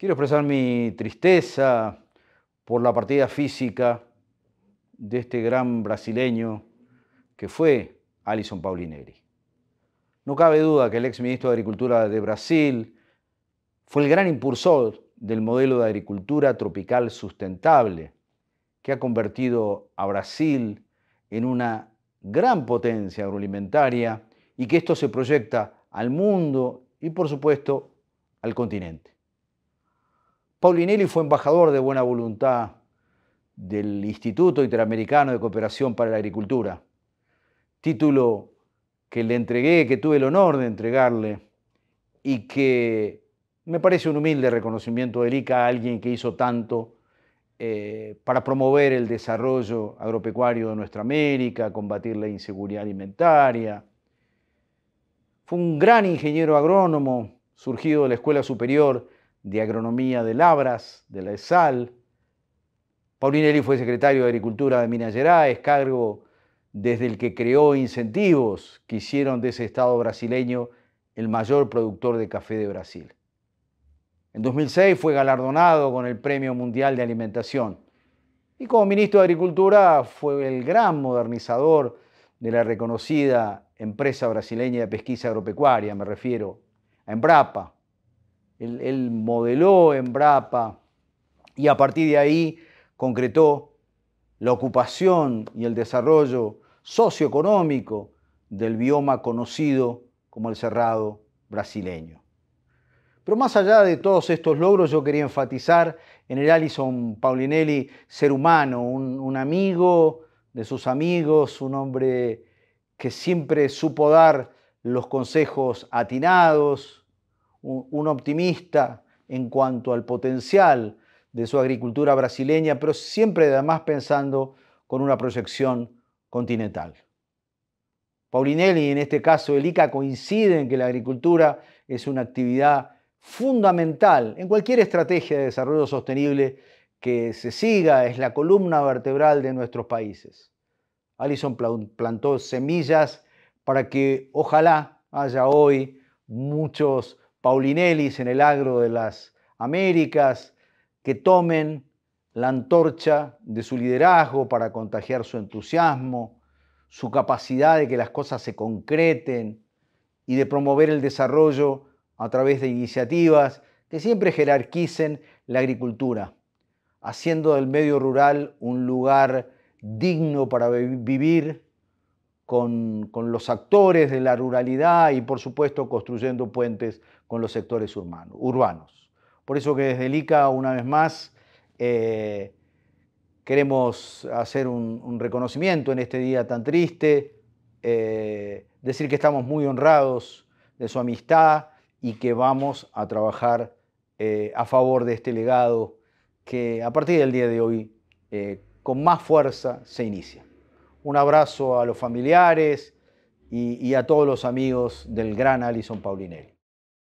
Quiero expresar mi tristeza por la partida física de este gran brasileño que fue Alison Paulinegri. No cabe duda que el ex ministro de Agricultura de Brasil fue el gran impulsor del modelo de agricultura tropical sustentable que ha convertido a Brasil en una gran potencia agroalimentaria y que esto se proyecta al mundo y por supuesto al continente. Paulinelli fue embajador de buena voluntad del Instituto Interamericano de Cooperación para la Agricultura, título que le entregué, que tuve el honor de entregarle y que me parece un humilde reconocimiento del ICA a alguien que hizo tanto eh, para promover el desarrollo agropecuario de nuestra América, combatir la inseguridad alimentaria. Fue un gran ingeniero agrónomo surgido de la Escuela Superior de Agronomía de Labras, de la ESAL. Paulinelli fue secretario de Agricultura de Minas Gerais, cargo desde el que creó incentivos que hicieron de ese Estado brasileño el mayor productor de café de Brasil. En 2006 fue galardonado con el Premio Mundial de Alimentación y como ministro de Agricultura fue el gran modernizador de la reconocida empresa brasileña de pesquisa agropecuaria, me refiero a Embrapa, él, modeló en Brapa y a partir de ahí concretó la ocupación y el desarrollo socioeconómico del bioma conocido como el cerrado brasileño. Pero más allá de todos estos logros, yo quería enfatizar en el Alison Paulinelli ser humano, un amigo de sus amigos, un hombre que siempre supo dar los consejos atinados, un optimista en cuanto al potencial de su agricultura brasileña, pero siempre además pensando con una proyección continental. Paulinelli en este caso el ICA coinciden que la agricultura es una actividad fundamental en cualquier estrategia de desarrollo sostenible que se siga, es la columna vertebral de nuestros países. Allison plantó semillas para que ojalá haya hoy muchos Paulinelis en el agro de las Américas, que tomen la antorcha de su liderazgo para contagiar su entusiasmo, su capacidad de que las cosas se concreten y de promover el desarrollo a través de iniciativas que siempre jerarquicen la agricultura, haciendo del medio rural un lugar digno para vivir, con, los actores de la ruralidad y por supuesto construyendo puentes con los sectores urbanos. Por eso que desde el ICA, una vez más, eh, queremos hacer un, reconocimiento en este día tan triste, eh, decir que estamos muy honrados de su amistad y que vamos a trabajar eh, a favor de este legado que a partir del día de hoy con más fuerza se inicia. Un abrazo a los familiares y, a todos los amigos del gran Alison Paulinelli.